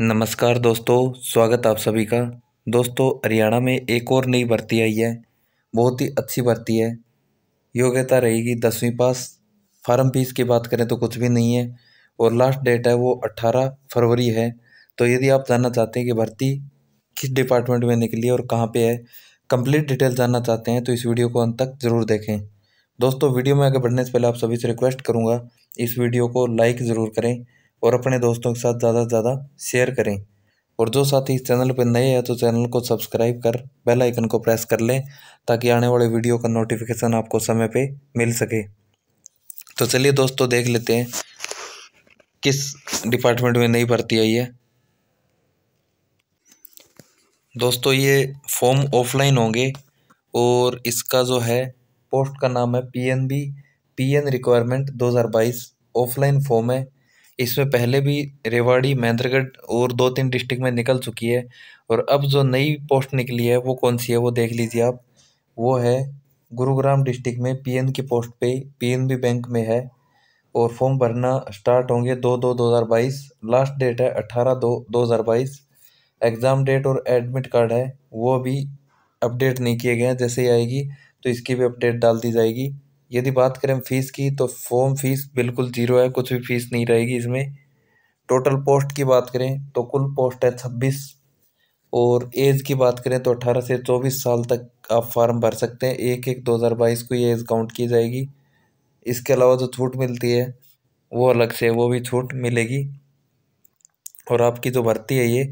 नमस्कार दोस्तों स्वागत आप सभी का दोस्तों हरियाणा में एक और नई भर्ती आई है बहुत ही अच्छी भर्ती है योग्यता रहेगी दसवीं पास फार्म फीस की बात करें तो कुछ भी नहीं है और लास्ट डेट है वो अट्ठारह फरवरी है तो यदि आप जानना चाहते हैं कि भर्ती किस डिपार्टमेंट में निकली और कहाँ पर है कंप्लीट डिटेल जानना चाहते हैं तो इस वीडियो को अंत तक ज़रूर देखें दोस्तों वीडियो में आगे बढ़ने से पहले आप सभी से रिक्वेस्ट करूँगा इस वीडियो को लाइक ज़रूर करें और अपने दोस्तों के साथ ज़्यादा से ज़्यादा शेयर करें और जो साथी इस चैनल पर नए हैं तो चैनल को सब्सक्राइब कर बेल आइकन को प्रेस कर लें ताकि आने वाले वीडियो का नोटिफिकेशन आपको समय पे मिल सके तो चलिए दोस्तों देख लेते हैं किस डिपार्टमेंट में नई भर्ती आई है दोस्तों ये फॉर्म ऑफलाइन होंगे और इसका जो है पोस्ट का नाम है P N B P N requirement दो हज़ार बाईस ऑफलाइन फॉर्म है इसमें पहले भी रेवाड़ी महेंद्रगढ़ और दो तीन डिस्ट्रिक्ट में निकल चुकी है और अब जो नई पोस्ट निकली है वो कौन सी है वो देख लीजिए आप वो है गुरुग्राम डिस्ट्रिक्ट में पीएन की पोस्ट पे पीएनबी बैंक में है और फॉर्म भरना स्टार्ट होंगे दो दो दो हज़ार बाईस लास्ट डेट है अट्ठारह दो दो हज़ार बाईस एग्ज़ाम डेट और एडमिट कार्ड है वो भी अपडेट नहीं किए गए हैं जैसे ही आएगी तो इसकी भी अपडेट डाल दी जाएगी यदि बात करें फ़ीस की तो फॉर्म फ़ीस बिल्कुल ज़ीरो है कुछ भी फ़ीस नहीं रहेगी इसमें टोटल पोस्ट की बात करें तो कुल पोस्ट है छब्बीस और एज की बात करें तो अठारह से चौबीस साल तक आप फार्म भर सकते हैं एक एक दो हज़ार बाईस को ये एज काउंट की जाएगी इसके अलावा जो छूट मिलती है वो अलग से वो भी छूट मिलेगी और आपकी जो भर्ती है ये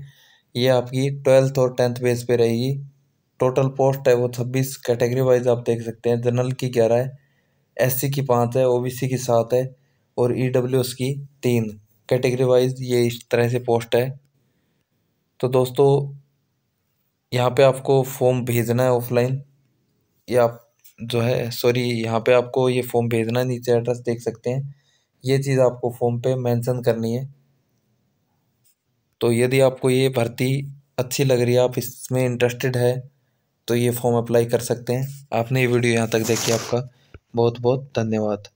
ये आपकी ट्वेल्थ और टेंथ बेस पे रहेगी टोटल पोस्ट है वो छब्बीस कैटेगरी वाइज आप देख सकते हैं जनरल की ग्यारह है सी की पाँच है सी की सात है और डब्ल्यू e एस की तीन कैटेगरी वाइज ये इस तरह से पोस्ट है तो दोस्तों यहाँ पे आपको फॉर्म भेजना है ऑफलाइन या आप जो है सॉरी यहाँ पे आपको ये फॉर्म भेजना है नीचे एड्रेस देख सकते हैं ये चीज़ आपको फॉर्म पे मेंशन करनी है तो यदि आपको ये भर्ती अच्छी लग रही है आप इसमें इंटरेस्टेड है तो ये फॉर्म अप्लाई कर सकते हैं आपने ये वीडियो यहाँ तक देखी आपका बहुत बहुत धन्यवाद